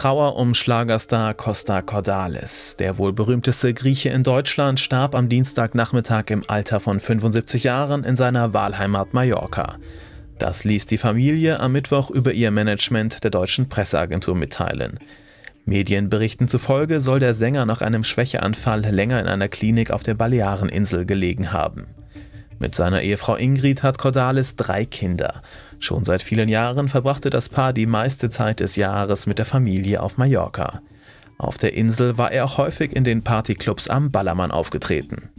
Trauer um Schlagerstar Costa Cordalis. Der wohl berühmteste Grieche in Deutschland starb am Dienstagnachmittag im Alter von 75 Jahren in seiner Wahlheimat Mallorca. Das ließ die Familie am Mittwoch über ihr Management der deutschen Presseagentur mitteilen. Medienberichten zufolge soll der Sänger nach einem Schwächeanfall länger in einer Klinik auf der Baleareninsel gelegen haben. Mit seiner Ehefrau Ingrid hat Cordalis drei Kinder. Schon seit vielen Jahren verbrachte das Paar die meiste Zeit des Jahres mit der Familie auf Mallorca. Auf der Insel war er auch häufig in den Partyclubs am Ballermann aufgetreten.